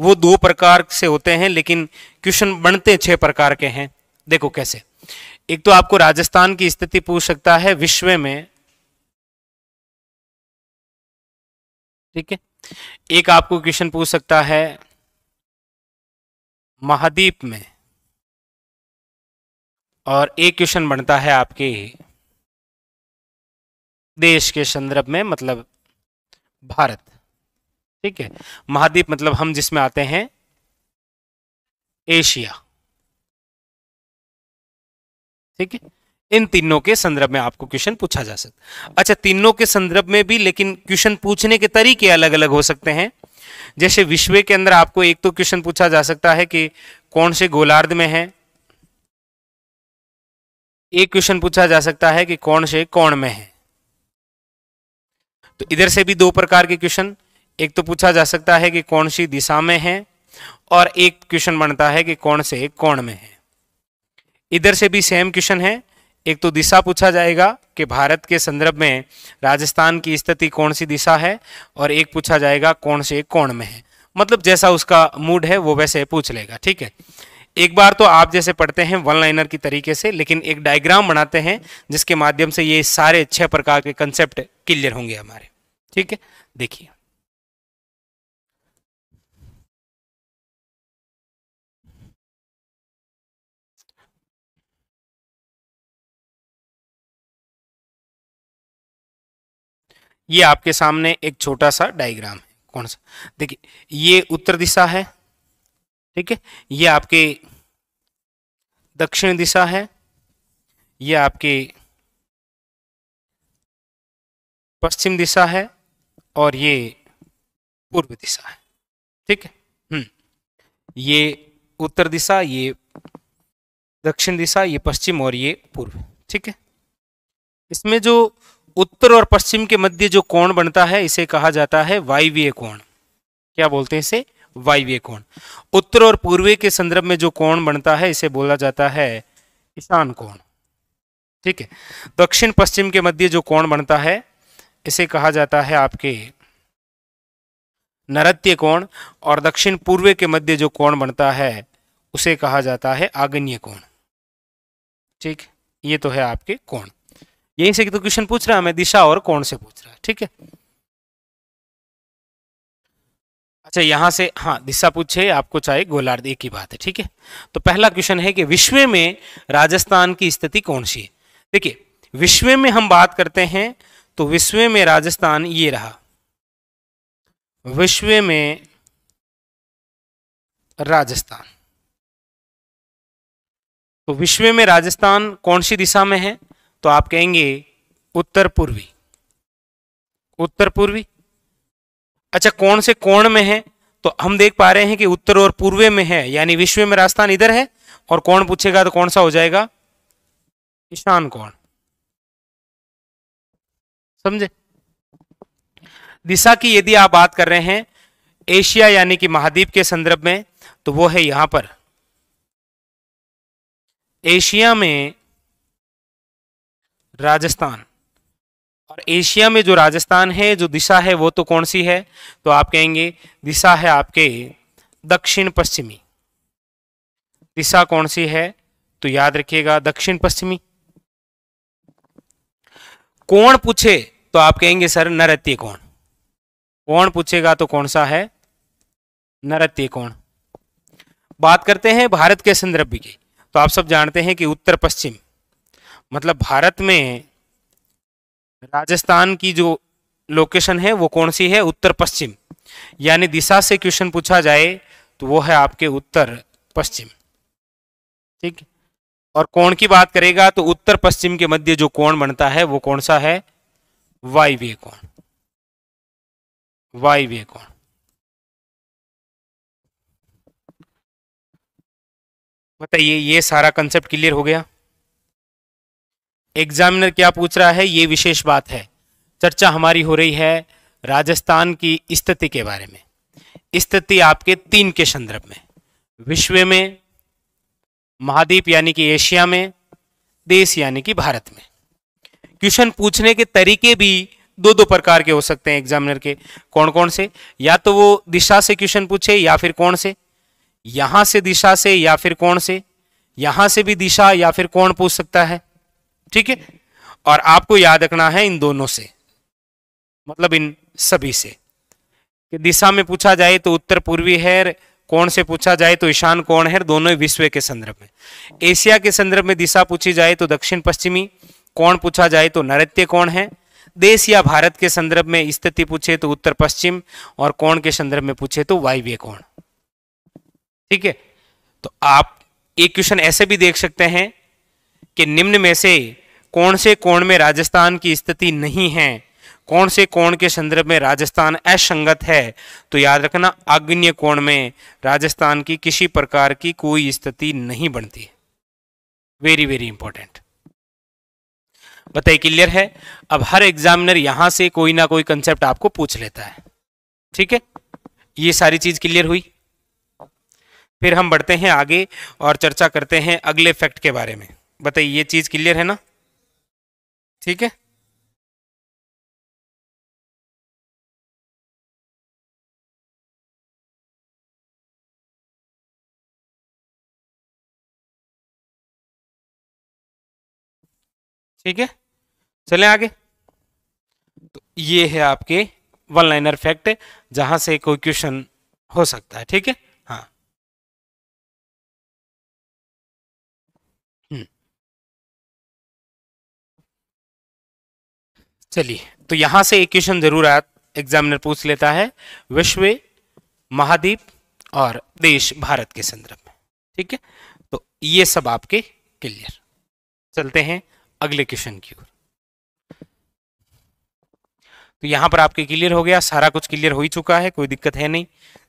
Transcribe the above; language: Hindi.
वो दो प्रकार से होते हैं लेकिन क्वेश्चन बनते छह प्रकार के हैं देखो कैसे एक तो आपको राजस्थान की स्थिति पूछ सकता है विश्व में ठीक है एक आपको क्वेश्चन पूछ सकता है महाद्वीप में और एक क्वेश्चन बनता है आपके देश के संदर्भ में मतलब भारत ठीक है महाद्वीप मतलब हम जिसमें आते हैं एशिया ठीक है इन तीनों के संदर्भ में आपको क्वेश्चन पूछा जा सकता अच्छा तीनों के संदर्भ में भी लेकिन क्वेश्चन पूछने के तरीके अलग अलग हो सकते हैं जैसे विश्व के अंदर आपको एक तो क्वेश्चन पूछा जा सकता है कि कौन से गोलार्ध में है एक क्वेश्चन पूछा जा सकता है कि कौन से कौन में है तो इधर से भी दो प्रकार के क्वेश्चन एक तो पूछा जा सकता है कि कौन सी दिशा में है और एक क्वेश्चन बनता है कि कौन से कोण में है इधर से भी सेम क्वेश्चन है एक तो दिशा पूछा जाएगा कि भारत के संदर्भ में राजस्थान की स्थिति कौन सी दिशा है और एक पूछा जाएगा कौन से कोण में है मतलब जैसा उसका मूड है वो वैसे पूछ लेगा ठीक है एक बार तो आप जैसे पढ़ते हैं वन लाइनर की तरीके से लेकिन एक डायग्राम बनाते हैं जिसके माध्यम से ये सारे छह प्रकार के कंसेप्ट क्लियर होंगे हमारे ठीक है देखिए ये आपके सामने एक छोटा सा डायग्राम है कौन सा देखिए ये उत्तर दिशा है ठीक है ये आपके दक्षिण दिशा है ये आपके पश्चिम दिशा है और ये पूर्व दिशा है ठीक है हम्म ये उत्तर दिशा ये दक्षिण दिशा ये पश्चिम और ये पूर्व ठीक है इसमें जो उत्तर और पश्चिम के मध्य जो कोण बनता है इसे कहा जाता है वायव्य कोण क्या बोलते हैं इसे वायव्य कोण उत्तर और पूर्वी के संदर्भ में जो कोण बनता है इसे बोला जाता है ईशान कोण ठीक है दक्षिण पश्चिम के मध्य जो कोण बनता है इसे कहा जाता है आपके नरत्य कोण और दक्षिण पूर्व के मध्य जो कोण बनता है उसे कहा जाता है आगन्य कोण ठीक ये तो है आपके कोण यहीं से तो क्वेश्चन पूछ रहा है हमें दिशा और कौन से पूछ रहा है ठीक है अच्छा यहां से हाँ दिशा पूछे आपको चाहे गोलार्ध एक ही बात है ठीक है तो पहला क्वेश्चन है कि विश्व में राजस्थान की स्थिति कौन सी है देखिए विश्व में हम बात करते हैं तो विश्व में राजस्थान ये रहा विश्व में राजस्थान तो विश्व में राजस्थान कौन सी दिशा में है तो आप कहेंगे उत्तर पूर्वी उत्तर पूर्वी अच्छा कौन से कोण में है तो हम देख पा रहे हैं कि उत्तर और पूर्व में है यानी विश्व में राजस्थान इधर है और कौन पूछेगा तो कौन सा हो जाएगा ईशान कोण समझे दिशा की यदि आप बात कर रहे हैं एशिया यानी कि महाद्वीप के संदर्भ में तो वो है यहां पर एशिया में राजस्थान और एशिया में जो राजस्थान है जो दिशा है वो तो कौन सी है तो आप कहेंगे दिशा है आपके दक्षिण पश्चिमी दिशा कौन सी है तो याद रखिएगा दक्षिण पश्चिमी कौन पूछे तो आप कहेंगे सर नरत्य कौन कौन पूछेगा तो कौन सा है नरत्य कौन बात करते हैं भारत के संदर्भ की तो आप सब जानते हैं कि उत्तर पश्चिम मतलब भारत में राजस्थान की जो लोकेशन है वो कौन सी है उत्तर पश्चिम यानी दिशा से क्वेश्चन पूछा जाए तो वो है आपके उत्तर पश्चिम ठीक और कोण की बात करेगा तो उत्तर पश्चिम के मध्य जो कोण बनता है वो कौन सा है वाई वे कोण वे कोण बताइए ये सारा कंसेप्ट क्लियर हो गया एग्जामिनर क्या पूछ रहा है ये विशेष बात है चर्चा हमारी हो रही है राजस्थान की स्थिति के बारे में स्थिति आपके तीन के संदर्भ में विश्व में महाद्वीप यानी कि एशिया में देश यानी कि भारत में क्वेश्चन पूछने के तरीके भी दो दो प्रकार के हो सकते हैं एग्जामिनर के कौन कौन से या तो वो दिशा से क्वेश्चन पूछे या फिर कौन से यहां से दिशा से या फिर कौन से यहां से भी दिशा या फिर कौन पूछ सकता है ठीक है और आपको याद रखना है इन दोनों से मतलब इन सभी से कि दिशा में पूछा जाए तो उत्तर पूर्वी है कोण से पूछा जाए तो ईशान कोण है दोनों विश्व के संदर्भ में एशिया के संदर्भ में दिशा पूछी जाए तो दक्षिण पश्चिमी कोण पूछा जाए तो नृत्य कोण है देश या भारत के संदर्भ में स्थिति पूछे तो उत्तर पश्चिम और कोण के संदर्भ में पूछे तो वायव्य कोण ठीक है तो आप एक क्वेश्चन ऐसे भी देख सकते हैं कि निम्न में से कौन से कोण में राजस्थान की स्थिति नहीं है कौन से कोण के संदर्भ में राजस्थान असंगत है तो याद रखना आग्न्य कोण में राजस्थान की किसी प्रकार की कोई स्थिति नहीं बनती वेरी वेरी इंपॉर्टेंट बताइए क्लियर है अब हर एग्जामिनर यहां से कोई ना कोई कंसेप्ट आपको पूछ लेता है ठीक है ये सारी चीज क्लियर हुई फिर हम बढ़ते हैं आगे और चर्चा करते हैं अगले फैक्ट के बारे में बताइए ये चीज क्लियर है ना ठीक है ठीक है चले आगे तो ये है आपके वन लाइनर फैक्ट जहां से कोई क्वेश्चन हो सकता है ठीक है चलिए तो यहां से एक क्वेश्चन जरूर आया एग्जामिनर पूछ लेता है विश्व महाद्वीप और देश भारत के संदर्भ में ठीक है तो ये सब आपके क्लियर चलते हैं अगले क्वेश्चन की ओर तो यहां पर आपके क्लियर हो गया सारा कुछ क्लियर हो ही चुका है कोई दिक्कत है नहीं